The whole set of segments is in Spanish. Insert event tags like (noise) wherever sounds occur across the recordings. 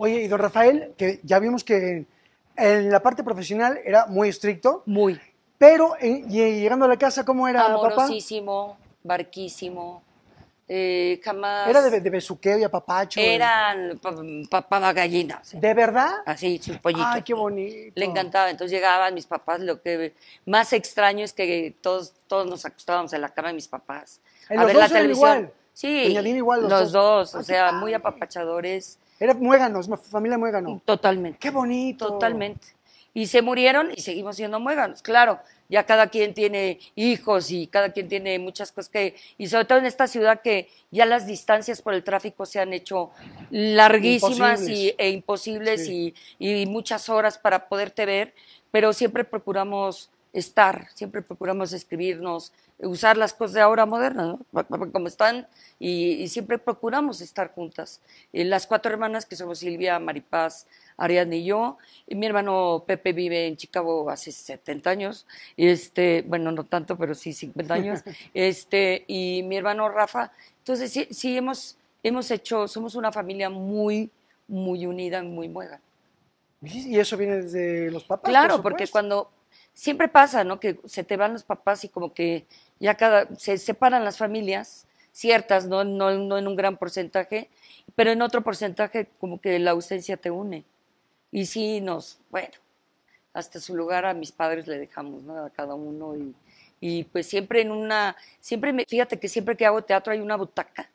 Oye, y don Rafael, que ya vimos que en la parte profesional era muy estricto. Muy. Pero llegando a la casa, ¿cómo era Amorosísimo, papá? barquísimo. Eh, jamás. ¿Era de, de, besuqueo y apapacho? Era de gallina. ¿De verdad? Así, su pollito. ¡Ay, qué bonito! Le encantaba. Entonces llegaban mis papás. Lo que más extraño es que todos, todos nos acostábamos en la cama de mis papás. a ver la televisión. Igual? Sí, igual, los, dos. dos. o ah, sea, muy apapachadores. Era muéganos, familia Muéganos. Totalmente. Qué bonito. Totalmente. Y se murieron y seguimos siendo muéganos, claro. Ya cada quien tiene hijos y cada quien tiene muchas cosas que... Y sobre todo en esta ciudad que ya las distancias por el tráfico se han hecho larguísimas e imposibles y, y muchas horas para poderte ver, pero siempre procuramos estar, siempre procuramos escribirnos, usar las cosas de ahora modernas, como están, y, siempre procuramos estar juntas. Eh, las cuatro hermanas que somos Silvia, Maripaz, Ariadne y yo, y mi hermano Pepe vive en Chicago hace 70 años, este, bueno, no tanto, pero sí 50 años, (laughs) este, y mi hermano Rafa. Entonces, sí, hemos, hemos hecho, somos una familia muy, muy unida, muy buena ¿Y eso viene desde los papás? Claro, porque cuando, siempre pasa, ¿no? Que se te van los papás y como que ya cada, se separan las familias, ciertas, ¿no? No, en un gran porcentaje, pero en otro porcentaje como que la ausencia te une. Y sí nos, bueno, hasta su lugar a mis padres le dejamos, ¿no? A cada uno y, y pues siempre en una, siempre me, fíjate que siempre que hago teatro hay una butaca.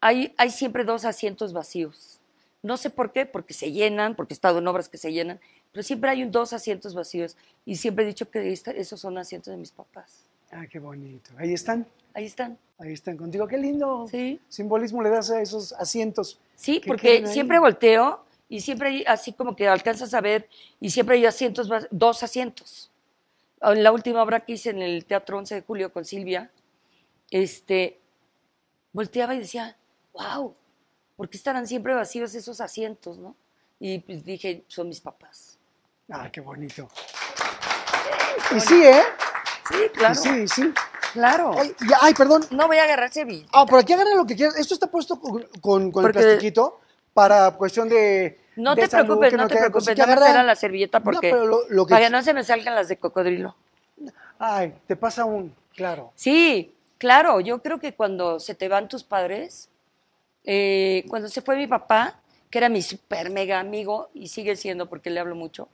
Hay, hay siempre dos asientos vacíos. No sé por qué, porque se llenan, porque he estado en obras que se llenan, pero siempre hay dos asientos vacíos y siempre he dicho que esos son asientos de mis papás. Ah, qué bonito. Ahí están. Ahí están. Ahí están contigo. Qué lindo. Sí. Simbolismo le das a esos asientos. Sí, porque siempre volteo y siempre hay, así como que alcanzas a ver y siempre hay asientos, dos asientos. En ah, la última obra que hice en el Teatro 11 de Julio con Silvia, este, volteaba y decía, wow, ¿por qué estarán siempre vacíos esos asientos, no? Y pues dije, son mis papás. Ah, qué bonito. y sí, ¿eh? Sí, claro. sí, sí. Claro. Ay, perdón. No voy a agarrar servilleta. Ah, por aquí agarra lo que quieras. Esto está puesto con, el plastiquito para cuestión de. No te preocupes, no, te, preocupes. No me la servilleta porque. que... Para que no se me salgan las de cocodrilo. Ay, te pasa un. Claro. Sí, claro. Yo creo que cuando se te van tus padres, eh, cuando se fue mi papá, que era mi super mega amigo y sigue siendo porque le hablo mucho,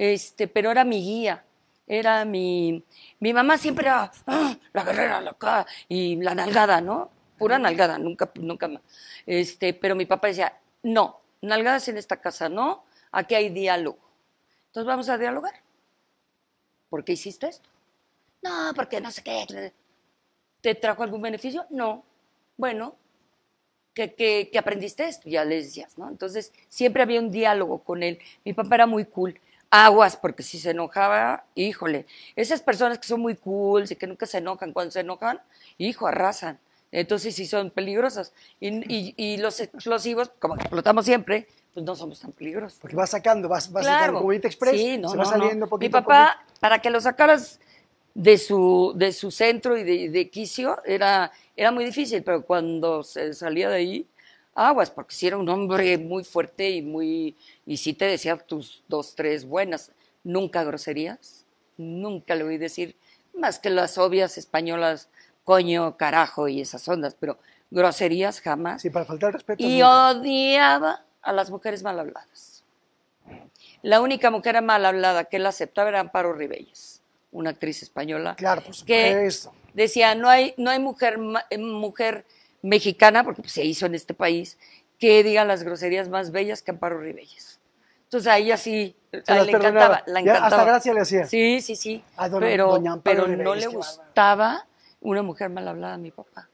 este, pero era mi guía, era mi... mamá siempre era ah, la guerrera, loca y la nalgada, ¿no? Pura nalgada, nunca, nunca más. Este, pero mi papá decía, no, nalgadas en esta casa, no, aquí hay diálogo. Entonces vamos a dialogar. ¿Por qué hiciste esto? No, porque no sé qué. ¿Te trajo algún beneficio? No. Bueno, ¿qué aprendiste esto, ya les decías, ¿no? Entonces, siempre había un diálogo con él. Mi papá era muy cool aguas, porque si se enojaba, híjole, esas personas que son muy cool, que nunca se enojan, cuando se enojan, hijo, arrasan. Entonces sí son peligrosas. Y, y, los explosivos, como explotamos siempre, pues no somos tan peligrosos. Porque va sacando, vas, vas claro. sacando, como Express, sí, no, se va saliendo no. poquito. Mi papá, para que lo sacaras de su, de su centro y de, de quicio, era, era muy difícil, pero cuando se salía de ahí, aguas, porque si era un hombre muy fuerte y muy, y si te decía tus dos, tres buenas, nunca groserías, nunca le oí decir, más que las obvias españolas, coño, carajo y esas ondas, pero groserías jamás. Sí, para faltar respeto. Y odiaba a las mujeres mal habladas. La única mujer mal hablada que él aceptaba era Amparo Ribelles, una actriz española. Claro, pues, que decía, no hay, no hay mujer, eh, mujer mexicana, porque se hizo en este país, que diga las groserías más bellas que Amparo Ribelles. Entonces a ella sí, le encantaba, la encantaba. hasta gracia le hacía. Sí, sí, sí. A ah, pero pero no le gustaba una mujer mal hablada a mi papá.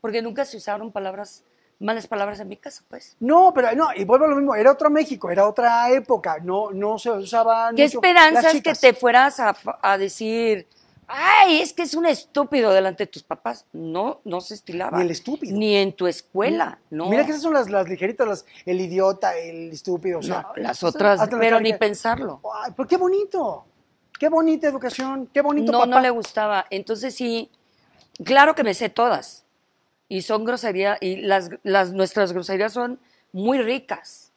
Porque nunca se usaron palabras, malas palabras en mi casa, pues. No, pero no, y vuelvo a lo mismo, era otro México, era otra época, no, no se usaban ¿Qué esperanzas que te fueras a decir, ay, es que es un estúpido delante de tus papás. No, no se estilaba. Ni el estúpido. Ni en tu escuela, no. Mira que esas son las, ligeritas, el idiota, el estúpido. las otras, pero ni pensarlo. Ay, pero qué bonito. Qué bonita educación, qué bonito No, no le gustaba. Entonces sí, claro que me sé todas. Y son groserías, y nuestras groserías son muy ricas.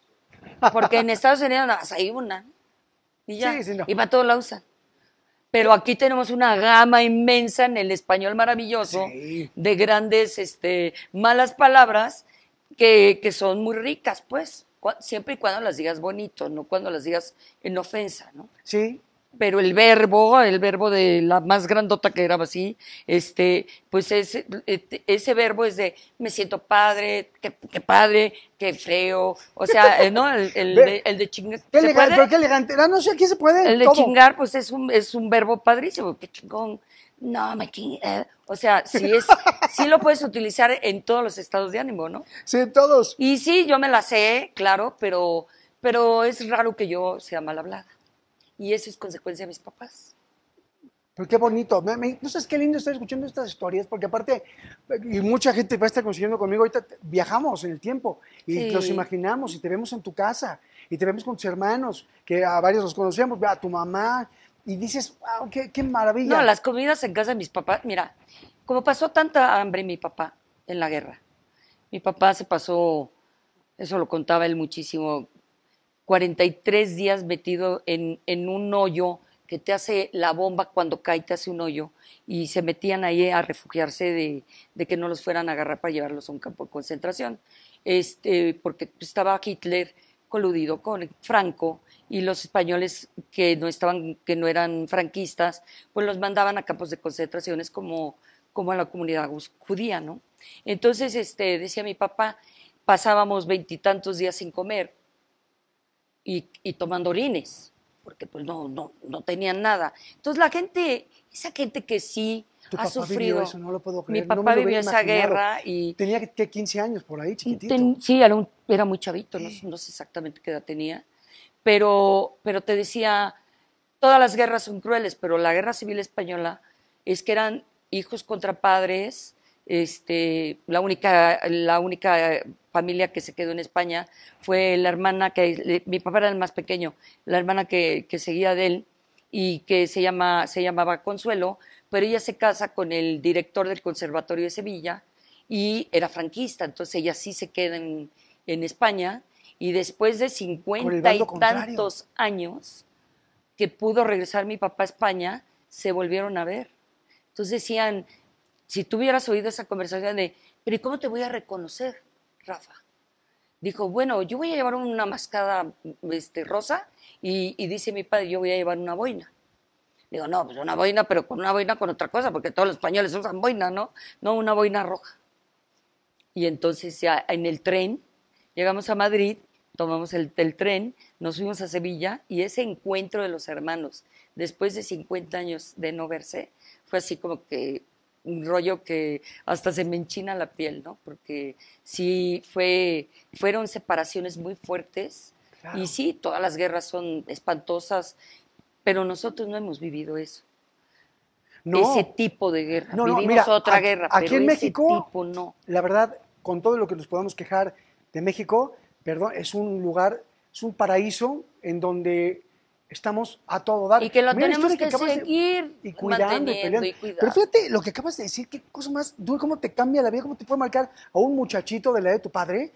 Porque en (laughs) Estados Unidos más hay una. Y ya. Y para todo la usan pero aquí tenemos una gama inmensa en el español maravilloso de grandes este, malas palabras que, que, son muy ricas, pues, siempre y cuando las digas bonito, no cuando las digas en ofensa, ¿no? Sí, pero el verbo, el verbo de la más grandota que era así, este, pues ese, este, ese verbo es de me siento padre, qué, padre, qué feo, o sea, eh, ¿no? El, el, de, chingar. Qué elegante, qué elegante, ah, no, sé, aquí se puede. El de chingar, pues es un, es un verbo padrísimo, qué chingón, no, me ching... Eh. O sea, sí, es, sí lo puedes utilizar en todos los estados de ánimo, ¿no? Sí, en todos. Y sí, yo me la sé, claro, pero, pero es raro que yo sea mal hablada. Y eso es consecuencia de mis papás. Pero qué bonito. no sabes qué lindo estar escuchando estas historias, porque aparte, y mucha gente va a estar consiguiendo conmigo, ahorita viajamos en el tiempo y nos los imaginamos y te vemos en tu casa y te vemos con tus hermanos, que a varios los conocemos, a tu mamá, y dices, qué, qué maravilla. No, las comidas en casa de mis papás, mira, como pasó tanta hambre mi papá en la guerra, mi papá se pasó, eso lo contaba él muchísimo, 43 días metido en, un hoyo que te hace la bomba cuando cae, te hace un hoyo, y se metían ahí a refugiarse de, de que no los fueran a agarrar para llevarlos a un campo de concentración, este, porque estaba Hitler coludido con Franco y los españoles que no estaban que no eran franquistas pues los mandaban a campos de concentraciones como como a la comunidad judía no entonces este decía mi papá pasábamos veintitantos días sin comer y, tomando orines, porque pues no, no, no tenían nada. Entonces la gente, esa gente que sí ha sufrido. eso, no lo puedo creer. Mi papá vivió esa guerra y... Tenía que 15 años por ahí, chiquitito. sí, era, era, muy chavito, no, sé exactamente qué edad tenía, pero, pero te decía, todas las guerras son crueles, pero la guerra civil española es que eran hijos contra padres, este, la, única, la única familia que se quedó en España fue la hermana que, mi papá era el más pequeño, la hermana que, seguía de él y que se, llama, se llamaba Consuelo, pero ella se casa con el director del Conservatorio de Sevilla y era franquista, entonces ella sí se queda en, en España y después de cincuenta y tantos años que pudo regresar mi papá a España, se volvieron a ver. Entonces decían, si tú hubieras oído esa conversación de, pero cómo te voy a reconocer, Rafa? Dijo, bueno, yo voy a llevar una mascada este, rosa y, dice mi padre, yo voy a llevar una boina. Digo, no, pues una boina, pero con una boina con otra cosa, porque todos los españoles usan boina, ¿no? No, una boina roja. Y entonces ya en el tren, llegamos a Madrid, tomamos el, el, tren, nos fuimos a Sevilla y ese encuentro de los hermanos, después de 50 años de no verse, fue así como que un rollo que hasta se me enchina la piel, ¿no? Porque sí fue, fueron separaciones muy fuertes y sí, todas las guerras son espantosas, pero nosotros no hemos vivido eso. No. Ese tipo de guerra. No, no, Vivimos otra guerra, aquí en México, no. La verdad, con todo lo que nos podamos quejar de México, perdón, es un lugar, es un paraíso en donde estamos a todo dar. Y que lo tenemos que, seguir y cuidando peleando. Pero fíjate lo que acabas de decir, qué cosa más dura, cómo te cambia la vida, cómo te puede marcar a un muchachito de la edad de tu padre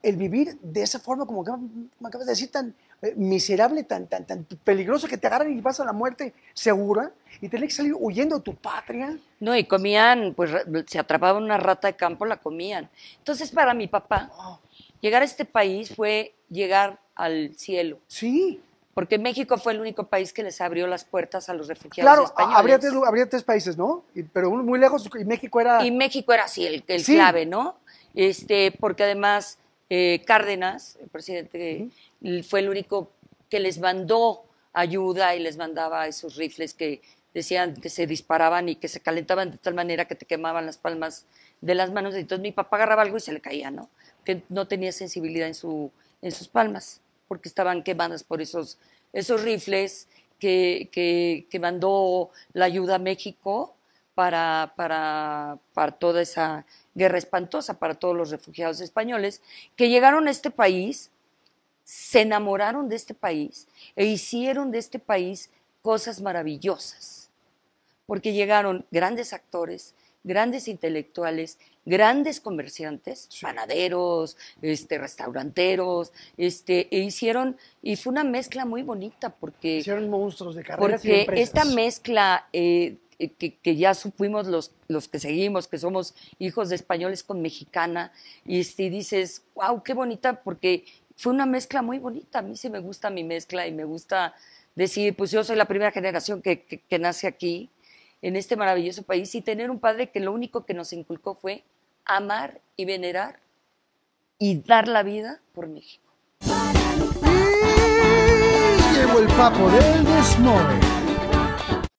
el vivir de esa forma, como acabas de decir, tan eh, miserable, tan, tan, tan peligroso, que te agarran y vas a la muerte segura y tenés que salir huyendo de tu patria. No, y comían, pues se atrapaban una rata de campo, la comían. Entonces, para mi papá, ah. llegar a este país fue llegar al cielo. Sí porque México fue el único país que les abrió las puertas a los refugiados españoles. Habría tres, tres países, ¿no? Y, pero muy lejos, y México era... Y México era así, el, el clave, ¿no? Este, porque además eh, Cárdenas, el presidente, fue el único que les mandó ayuda y les mandaba esos rifles que decían que se disparaban y que se calentaban de tal manera que te quemaban las palmas de las manos. Entonces mi papá agarraba algo y se le caía, ¿no? Que no tenía sensibilidad en, su, en sus palmas porque estaban quemadas por esos, esos rifles que, mandó la ayuda a México para, para toda esa guerra espantosa, para todos los refugiados españoles, que llegaron a este país, se enamoraron de este país e hicieron de este país cosas maravillosas, porque llegaron grandes actores, grandes intelectuales, grandes comerciantes, panaderos, este, restauranteros, este, e hicieron, y fue una mezcla muy bonita porque... Hicieron monstruos de carreras esta mezcla... Eh, que, ya supimos los, los que seguimos, que somos hijos de españoles con mexicana, y este, dices, wow, qué bonita, porque fue una mezcla muy bonita, a mí sí me gusta mi mezcla y me gusta decir, pues yo soy la primera generación que, que nace aquí, en este maravilloso país y tener un padre que lo único que nos inculcó fue amar y venerar y dar la vida por México. Llevo el papo del